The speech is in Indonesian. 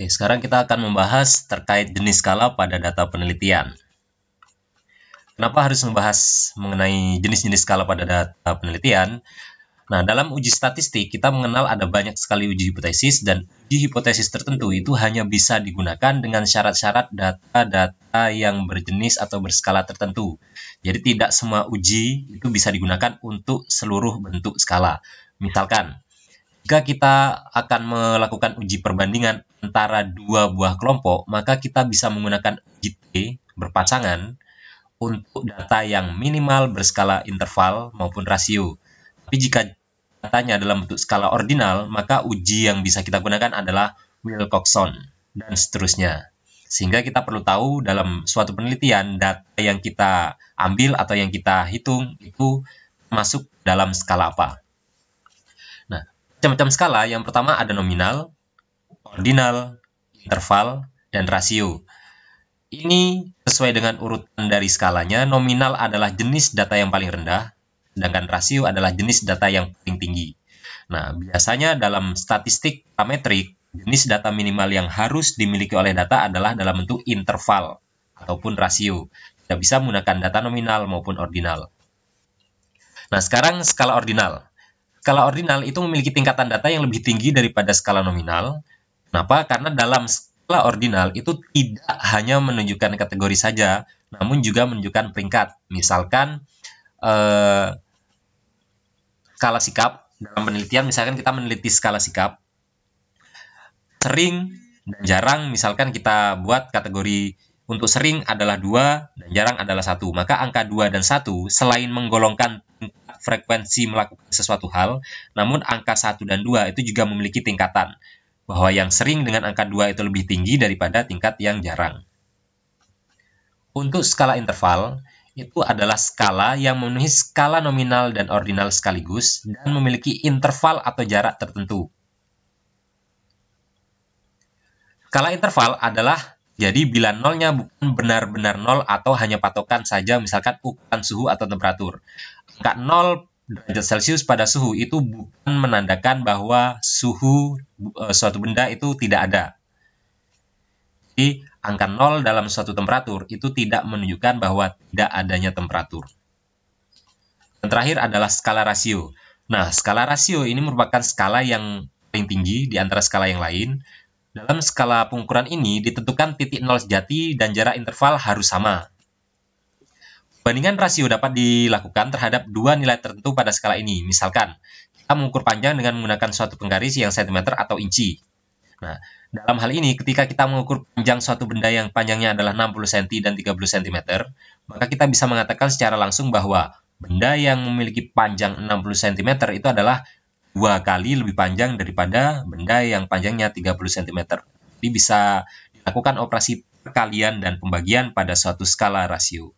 Oke, sekarang kita akan membahas terkait jenis skala pada data penelitian. Kenapa harus membahas mengenai jenis-jenis skala pada data penelitian? Nah, dalam uji statistik kita mengenal ada banyak sekali uji hipotesis dan uji hipotesis tertentu itu hanya bisa digunakan dengan syarat-syarat data-data yang berjenis atau berskala tertentu. Jadi tidak semua uji itu bisa digunakan untuk seluruh bentuk skala. Misalkan, jika kita akan melakukan uji perbandingan antara dua buah kelompok, maka kita bisa menggunakan uji T berpasangan untuk data yang minimal berskala interval maupun rasio. Tapi jika datanya dalam bentuk skala ordinal, maka uji yang bisa kita gunakan adalah Wilcoxon dan seterusnya. Sehingga kita perlu tahu dalam suatu penelitian data yang kita ambil atau yang kita hitung itu masuk dalam skala apa. Nah, macam-macam skala. Yang pertama ada nominal, ordinal, interval, dan rasio. Ini sesuai dengan urutan dari skalanya, nominal adalah jenis data yang paling rendah, sedangkan rasio adalah jenis data yang paling tinggi. Nah, biasanya dalam statistik parametrik, jenis data minimal yang harus dimiliki oleh data adalah dalam bentuk interval ataupun rasio. Tidak bisa menggunakan data nominal maupun ordinal. Nah, sekarang skala ordinal skala ordinal itu memiliki tingkatan data yang lebih tinggi daripada skala nominal. Kenapa? Karena dalam skala ordinal itu tidak hanya menunjukkan kategori saja, namun juga menunjukkan peringkat. Misalkan eh, skala sikap dalam penelitian, misalkan kita meneliti skala sikap, sering dan jarang, misalkan kita buat kategori untuk sering adalah dua dan jarang adalah satu. Maka angka dua dan satu selain menggolongkan frekuensi melakukan sesuatu hal, namun angka 1 dan 2 itu juga memiliki tingkatan, bahwa yang sering dengan angka 2 itu lebih tinggi daripada tingkat yang jarang. Untuk skala interval, itu adalah skala yang memenuhi skala nominal dan ordinal sekaligus dan memiliki interval atau jarak tertentu. Skala interval adalah jadi bila nolnya bukan benar-benar nol atau hanya patokan saja misalkan ukuran suhu atau temperatur. Angka nol derajat Celcius pada suhu itu bukan menandakan bahwa suhu e, suatu benda itu tidak ada. Jadi angka nol dalam suatu temperatur itu tidak menunjukkan bahwa tidak adanya temperatur. Dan terakhir adalah skala rasio. Nah, skala rasio ini merupakan skala yang paling tinggi di antara skala yang lain dalam skala pengukuran ini ditentukan titik nol sejati dan jarak interval harus sama. Perbandingan rasio dapat dilakukan terhadap dua nilai tertentu pada skala ini. Misalkan, kita mengukur panjang dengan menggunakan suatu penggaris yang sentimeter atau inci. Nah, dalam hal ini, ketika kita mengukur panjang suatu benda yang panjangnya adalah 60 cm dan 30 cm, maka kita bisa mengatakan secara langsung bahwa benda yang memiliki panjang 60 cm itu adalah dua kali lebih panjang daripada benda yang panjangnya 30 cm. Jadi bisa dilakukan operasi perkalian dan pembagian pada suatu skala rasio.